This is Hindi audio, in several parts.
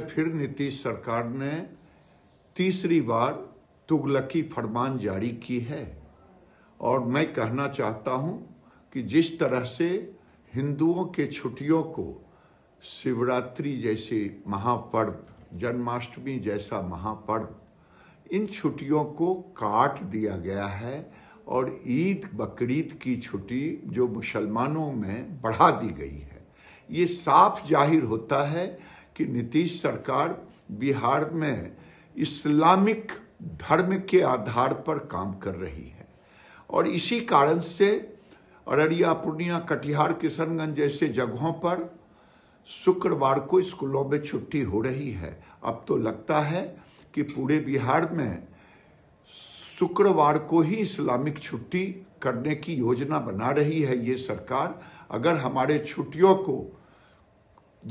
फिर नीतीश सरकार ने तीसरी बार तुगलकी फरमान जारी की है और मैं कहना चाहता हूं कि जिस तरह से हिंदुओं के छुट्टियों को शिवरात्रि जैसे महापर्व जन्माष्टमी जैसा महापर्व इन छुट्टियों को काट दिया गया है और ईद बकरीद की छुट्टी जो मुसलमानों में बढ़ा दी गई है ये साफ जाहिर होता है कि नीतीश सरकार बिहार में इस्लामिक धर्म के आधार पर काम कर रही है और इसी कारण से अररिया पूर्णिया कटिहार किशनगंज जैसे जगहों पर शुक्रवार को स्कूलों में छुट्टी हो रही है अब तो लगता है कि पूरे बिहार में शुक्रवार को ही इस्लामिक छुट्टी करने की योजना बना रही है ये सरकार अगर हमारे छुट्टियों को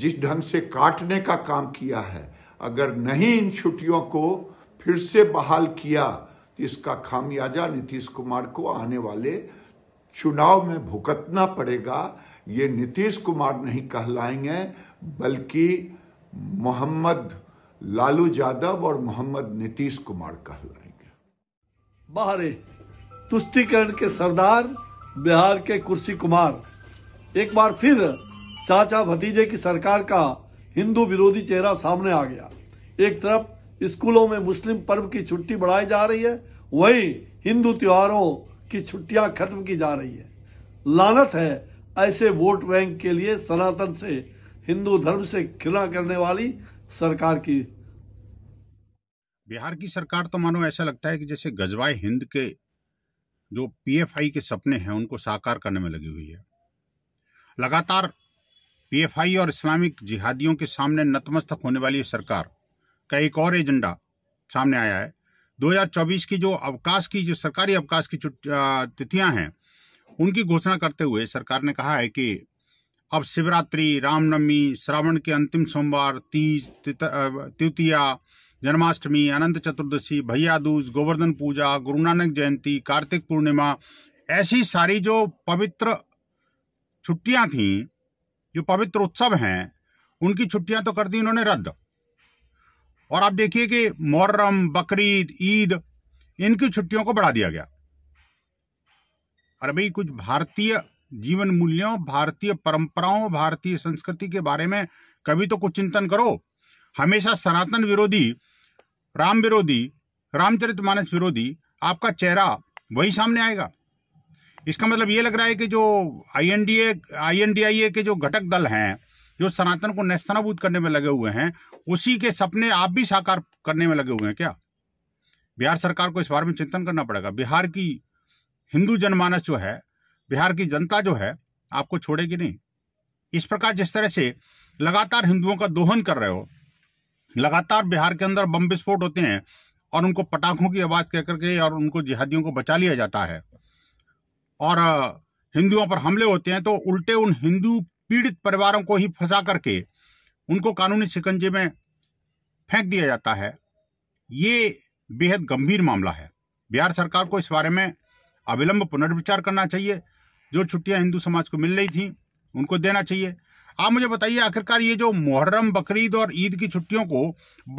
जिस ढंग से काटने का काम किया है अगर नहीं इन छुट्टियों को फिर से बहाल किया तो इसका खामियाजा नीतीश कुमार को आने वाले चुनाव में भुगतना पड़ेगा ये नीतीश कुमार नहीं कहलाएंगे बल्कि मोहम्मद लालू यादव और मोहम्मद नीतीश कुमार कहलाएंगे बाहरे तुष्टिकरण के सरदार बिहार के कुर्सी कुमार एक बार फिर चाचा भतीजे की सरकार का हिंदू विरोधी चेहरा सामने आ गया एक तरफ स्कूलों में मुस्लिम पर्व की छुट्टी बढ़ाई जा रही है वहीं हिंदू त्योहारों की छुट्टियां खत्म की जा रही है लानत है ऐसे वोट बैंक के लिए सनातन से हिंदू धर्म से खिला करने वाली सरकार की बिहार की सरकार तो मानो ऐसा लगता है कि जैसे गजवाए हिंद के जो पीएफआई के सपने हैं उनको साकार करने में लगी हुई है लगातार पीएफआई और इस्लामिक जिहादियों के सामने नतमस्तक होने वाली सरकार का एक और एजेंडा सामने आया है 2024 की जो अवकाश की जो सरकारी अवकाश की तिथियां हैं उनकी घोषणा करते हुए सरकार ने कहा है कि अब शिवरात्रि रामनवमी श्रावण के अंतिम सोमवार तीज तृतीया जन्माष्टमी अनंत चतुर्दशी भैया दूज गोवर्धन पूजा गुरु नानक जयंती कार्तिक पूर्णिमा ऐसी सारी जो पवित्र छुट्टियां थीं जो पवित्र उत्सव हैं उनकी छुट्टियां तो कर दी उन्होंने रद्द और आप देखिए कि मुहर्रम बकरीद ईद इनकी छुट्टियों को बढ़ा दिया गया अरे भाई कुछ भारतीय जीवन मूल्यों भारतीय परंपराओं भारतीय संस्कृति के बारे में कभी तो कुछ चिंतन करो हमेशा सनातन विरोधी राम विरोधी रामचरित मानस विरोधी आपका चेहरा वही सामने आएगा इसका मतलब ये लग रहा है कि जो आईएनडीए आईएनडीआईए के जो घटक दल हैं जो सनातन को नस्तनाबूत करने में लगे हुए हैं उसी के सपने आप भी साकार करने में लगे हुए हैं क्या बिहार सरकार को इस बारे में चिंतन करना पड़ेगा बिहार की हिंदू जनमानस जो है बिहार की जनता जो है आपको छोड़ेगी नहीं इस प्रकार जिस तरह से लगातार हिंदुओं का दोहन कर रहे हो लगातार बिहार के अंदर बम विस्फोट होते हैं और उनको पटाखों की आवाज़ कहकर के और उनको जिहादियों को बचा लिया जाता है और हिंदुओं पर हमले होते हैं तो उल्टे उन हिंदू पीड़ित परिवारों को ही फंसा करके उनको कानूनी शिकंजे में फेंक दिया जाता है ये बेहद गंभीर मामला है बिहार सरकार को इस बारे में अविलंब पुनर्विचार करना चाहिए जो छुट्टियां हिंदू समाज को मिल रही थी उनको देना चाहिए आप मुझे बताइए आखिरकार ये जो मुहर्रम बकरीद और ईद की छुट्टियों को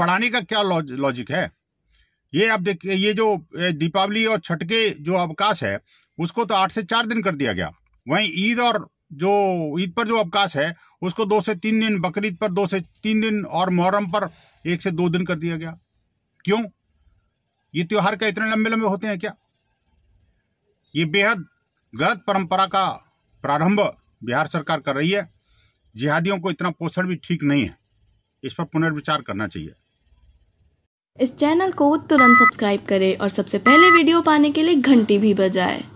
बढ़ाने का क्या लॉजिक है ये आप देखिए ये जो दीपावली और छठ के जो अवकाश है उसको तो आठ से चार दिन कर दिया गया वहीं ईद और जो ईद पर जो अवकाश है उसको दो से तीन दिन बकरीद पर दो से तीन दिन और मुहर्रम पर एक से दो दिन कर दिया गया क्यों ये त्यौहार क्या इतने लंबे लंबे होते हैं क्या ये बेहद गलत परंपरा का प्रारंभ बिहार सरकार कर रही है जिहादियों को इतना पोषण भी ठीक नहीं है इस पर पुनर्विचार करना चाहिए इस चैनल को तुरंत सब्सक्राइब करें और सबसे पहले वीडियो पाने के लिए घंटी भी बजाएं।